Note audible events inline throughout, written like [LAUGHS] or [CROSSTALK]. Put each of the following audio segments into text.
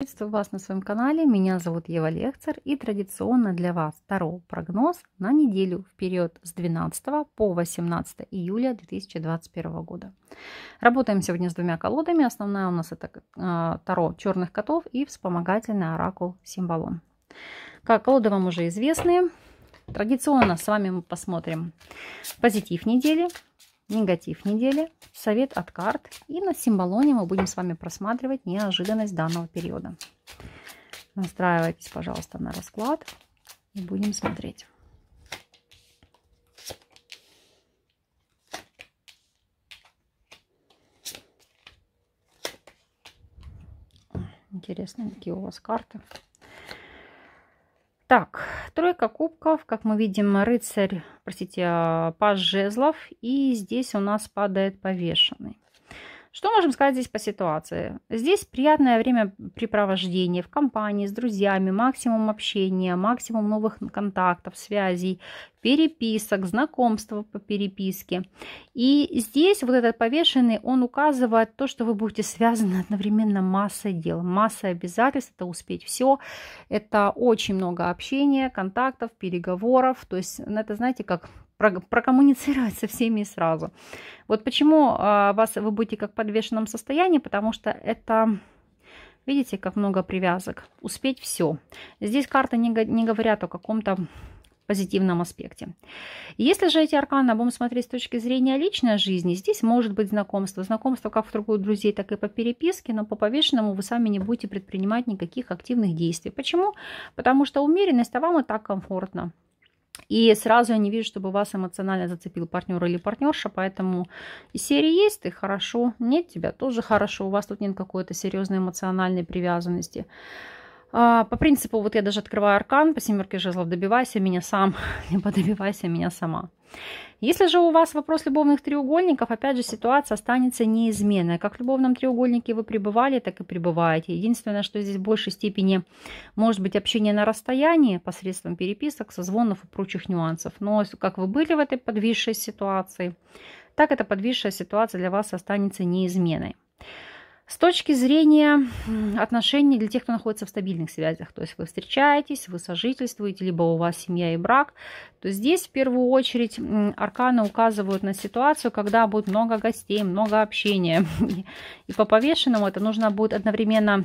Приветствую вас на своем канале, меня зовут Ева Лехцер и традиционно для вас Таро прогноз на неделю в период с 12 по 18 июля 2021 года. Работаем сегодня с двумя колодами, основная у нас это а, Таро черных котов и вспомогательный оракул Символон. Как колоды вам уже известны, традиционно с вами мы посмотрим позитив недели, негатив недели, совет от карт. И на символоне мы будем с вами просматривать неожиданность данного периода. Настраивайтесь, пожалуйста, на расклад и будем смотреть. Интересно, какие у вас карты. Так, Тройка кубков, как мы видим, рыцарь, простите, а, паж жезлов. И здесь у нас падает повешенный. Что можем сказать здесь по ситуации? Здесь приятное времяпрепровождение в компании, с друзьями, максимум общения, максимум новых контактов, связей, переписок, знакомства по переписке. И здесь вот этот повешенный, он указывает то, что вы будете связаны одновременно массой дел, массой обязательств, это успеть все, это очень много общения, контактов, переговоров, то есть ну, это, знаете, как прокоммуницировать со всеми сразу. Вот почему а, вас вы будете как в подвешенном состоянии, потому что это Видите, как много привязок. Успеть все. Здесь карты не, не говорят о каком-то позитивном аспекте. Если же эти арканы будем смотреть с точки зрения личной жизни, здесь может быть знакомство. Знакомство как в кругу друзей, так и по переписке, но по повешенному вы сами не будете предпринимать никаких активных действий. Почему? Потому что умеренность, а вам и так комфортно. И сразу я не вижу, чтобы вас эмоционально зацепил партнер или партнерша, поэтому серии есть, ты хорошо, нет тебя тоже хорошо, у вас тут нет какой-то серьезной эмоциональной привязанности. А, по принципу, вот я даже открываю аркан по семерке жезлов, добивайся меня сам, [LAUGHS] либо добивайся меня сама. Если же у вас вопрос любовных треугольников, опять же, ситуация останется неизменной. Как в любовном треугольнике вы пребывали, так и пребываете. Единственное, что здесь в большей степени может быть общение на расстоянии посредством переписок, созвонов и прочих нюансов. Но как вы были в этой подвисшей ситуации, так эта подвисшая ситуация для вас останется неизменной. С точки зрения отношений для тех, кто находится в стабильных связях, то есть вы встречаетесь, вы сожительствуете, либо у вас семья и брак, то здесь в первую очередь арканы указывают на ситуацию, когда будет много гостей, много общения. И по повешенному это нужно будет одновременно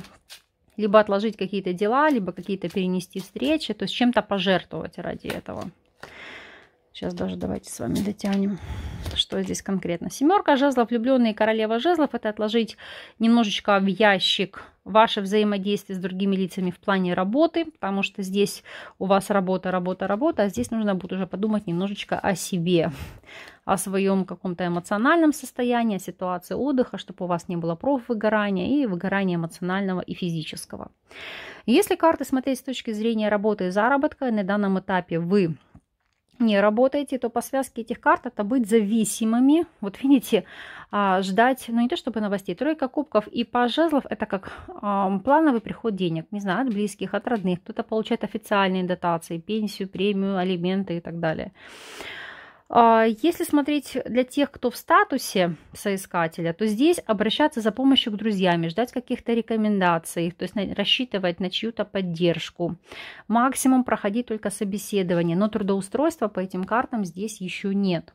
либо отложить какие-то дела, либо какие-то перенести встречи, то есть чем-то пожертвовать ради этого. Сейчас даже давайте с вами дотянем что здесь конкретно. Семерка жезлов, влюбленные королева жезлов, это отложить немножечко в ящик ваше взаимодействие с другими лицами в плане работы, потому что здесь у вас работа, работа, работа, а здесь нужно будет уже подумать немножечко о себе, о своем каком-то эмоциональном состоянии, о ситуации отдыха, чтобы у вас не было профвыгорания и выгорания эмоционального и физического. Если карты смотреть с точки зрения работы и заработка, на данном этапе вы не работаете, то по связке этих карт это быть зависимыми. Вот видите, а, ждать, ну не то чтобы новостей, тройка кубков и по жезлов это как а, плановый приход денег, не знаю, от близких, от родных. Кто-то получает официальные дотации, пенсию, премию, алименты и так далее. А, если смотреть для тех, кто в статусе соискателя, то здесь обращаться за помощью к друзьям, ждать каких-то рекомендаций, то есть рассчитывать на чью-то поддержку. Максимум проходить только собеседование, но трудоустройства по этим картам здесь еще нет.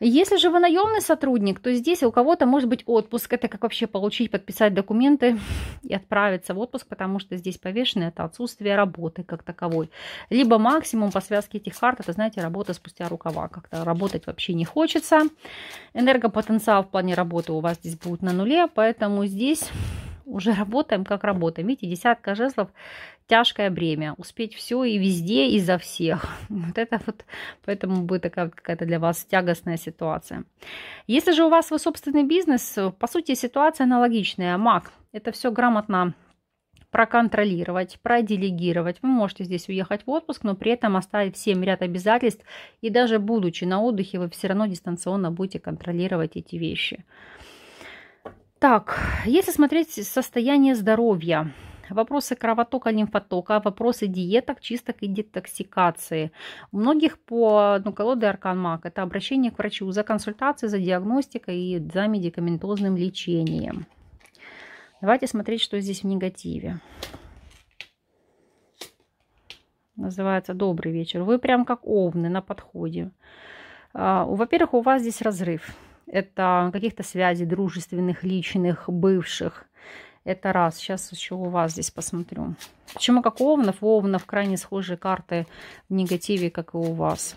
Если же вы наемный сотрудник, то здесь у кого-то может быть отпуск. Это как вообще получить, подписать документы [LAUGHS] и отправиться в отпуск, потому что здесь повешенное это отсутствие работы как таковой. Либо максимум по связке этих карт, это, знаете, работа спустя рукава. Как-то работать вообще не хочется. Энергопотенциал в плане работы у вас здесь будет на нуле, поэтому здесь уже работаем, как работаем. Видите, десятка жезлов, тяжкое бремя. Успеть все и везде, и за всех. [LAUGHS] Вот это вот, поэтому будет такая вот какая-то для вас тягостная ситуация. Если же у вас свой собственный бизнес, по сути, ситуация аналогичная. Маг, это все грамотно проконтролировать, проделегировать. Вы можете здесь уехать в отпуск, но при этом оставить всем ряд обязательств. И даже будучи на отдыхе, вы все равно дистанционно будете контролировать эти вещи. Так, если смотреть состояние здоровья, вопросы кровотока, лимфотока, вопросы диеток, чисток и детоксикации. У многих по ну, колоде Арканмак это обращение к врачу за консультацией, за диагностикой и за медикаментозным лечением. Давайте смотреть, что здесь в негативе. Называется «Добрый вечер». Вы прям как овны на подходе. А, во-первых, у вас здесь разрыв это каких-то связей дружественных, личных, бывших. Это раз. Сейчас еще у вас здесь посмотрю. Почему как у овнов? У овнов крайне схожие карты в негативе, как и у вас.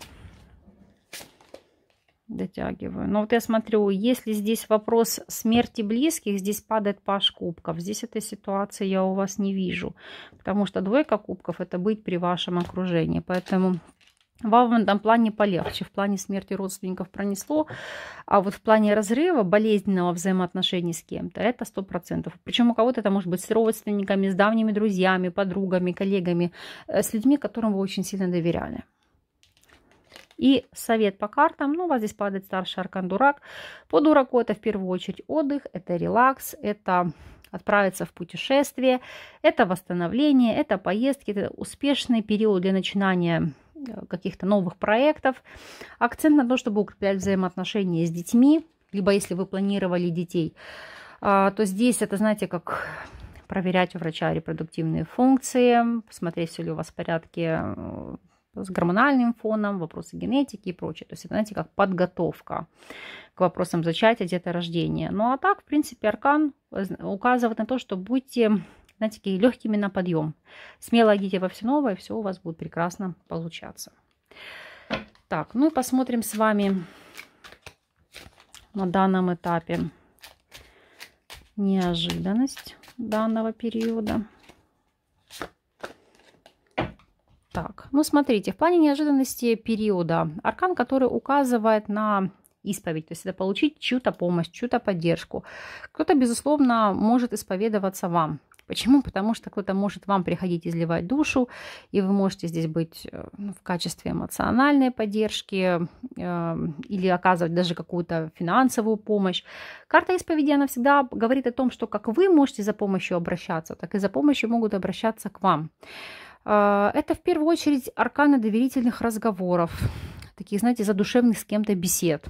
Дотягиваю. Но ну вот я смотрю, если здесь вопрос смерти близких, здесь падает паш кубков. Здесь этой ситуации я у вас не вижу. Потому что двойка кубков – это быть при вашем окружении. Поэтому вам в этом плане полегче, в плане смерти родственников пронесло, а вот в плане разрыва, болезненного взаимоотношений с кем-то, это 100%. Причем у кого-то это может быть с родственниками, с давними друзьями, подругами, коллегами, э, с людьми, которым вы очень сильно доверяли. И совет по картам. Ну, у вас здесь падает старший аркан дурак. По дураку это в первую очередь отдых, это релакс, это отправиться в путешествие, это восстановление, это поездки, это успешный период для начинания Э, каких-то новых проектов. Акцент на то, чтобы укреплять взаимоотношения с детьми, либо если вы планировали детей, а, то здесь это, знаете, как проверять у врача репродуктивные функции, посмотреть, все ли у вас в порядке э, с гормональным фоном, вопросы генетики и прочее. То есть это, знаете, как подготовка к вопросам зачатия, деторождения. Ну а так, в принципе, аркан э, указывает на то, что будьте знаете, такие легкими на подъем. Смело идите во все новое, все у вас будет прекрасно получаться. Так, ну и посмотрим с вами на данном этапе неожиданность данного периода. Так, ну смотрите, в плане неожиданности периода аркан, который указывает на исповедь, то есть это получить чью-то помощь, чью-то поддержку. Кто-то, безусловно, может исповедоваться вам. Почему? Потому что кто-то может вам приходить изливать душу, и вы можете здесь быть э, ну, в качестве эмоциональной поддержки эм, или оказывать даже какую-то финансовую помощь. Карта исповеди, она всегда говорит о том, что как вы можете за помощью обращаться, так и за помощью могут обращаться к вам. Э, это в первую очередь арканы доверительных разговоров, таких, знаете, задушевных с кем-то бесед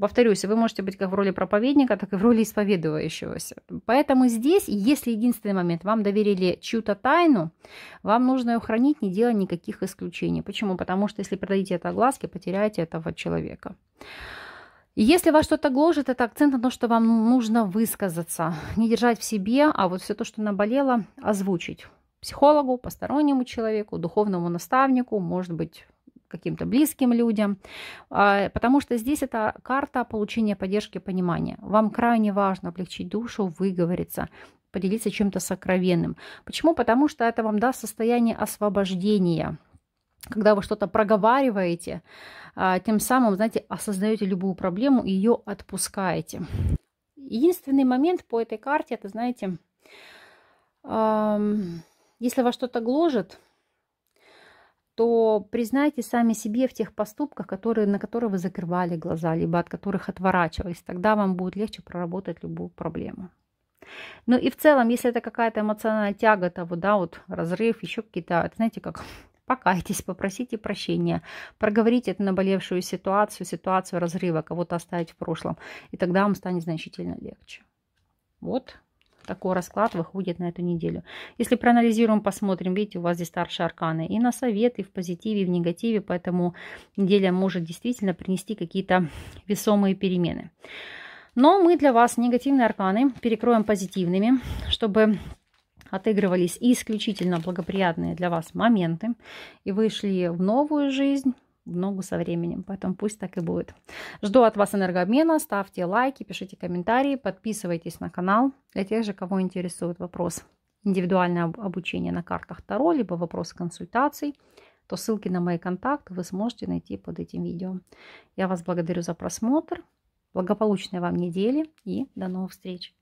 повторюсь, вы можете быть как в роли проповедника, так и в роли исповедующегося. Поэтому здесь, если единственный момент, вам доверили чью-то тайну, вам нужно ее хранить, не делая никаких исключений. Почему? Потому что если продадите это глазки, потеряете этого человека. Если вас что-то гложет, это акцент на то, что вам нужно высказаться, не держать в себе, а вот все то, что наболело, озвучить психологу, постороннему человеку, духовному наставнику, может быть, каким-то близким людям, а, потому что здесь это карта получения поддержки понимания. Вам крайне важно облегчить душу, выговориться, поделиться чем-то сокровенным. Почему? Потому что это вам даст состояние освобождения, когда вы что-то проговариваете, а, тем самым, знаете, осознаете любую проблему и ее отпускаете. Единственный момент по этой карте, это, знаете, если вас что-то гложет, то признайте сами себе в тех поступках, которые, на которые вы закрывали глаза, либо от которых отворачивались. Тогда вам будет легче проработать любую проблему. Ну и в целом, если это какая-то эмоциональная тяга, то вот, да, вот разрыв, еще какие-то, знаете, как [LAUGHS] покайтесь, попросите прощения, проговорите эту наболевшую ситуацию, ситуацию разрыва, кого-то оставить в прошлом, и тогда вам станет значительно легче. Вот такой расклад выходит на эту неделю. Если проанализируем, посмотрим, видите, у вас здесь старшие арканы и на совет, и в позитиве, и в негативе, поэтому неделя может действительно принести какие-то весомые перемены. Но мы для вас негативные арканы перекроем позитивными, чтобы отыгрывались исключительно благоприятные для вас моменты, и вышли в новую жизнь в ногу со временем. Поэтому пусть так и будет. Жду от вас энергообмена. Ставьте лайки, пишите комментарии, подписывайтесь на канал для тех же, кого интересует вопрос индивидуальное обучение на картах Таро, либо вопросы консультаций, то ссылки на мои контакты вы сможете найти под этим видео. Я вас благодарю за просмотр. Благополучной вам недели и до новых встреч!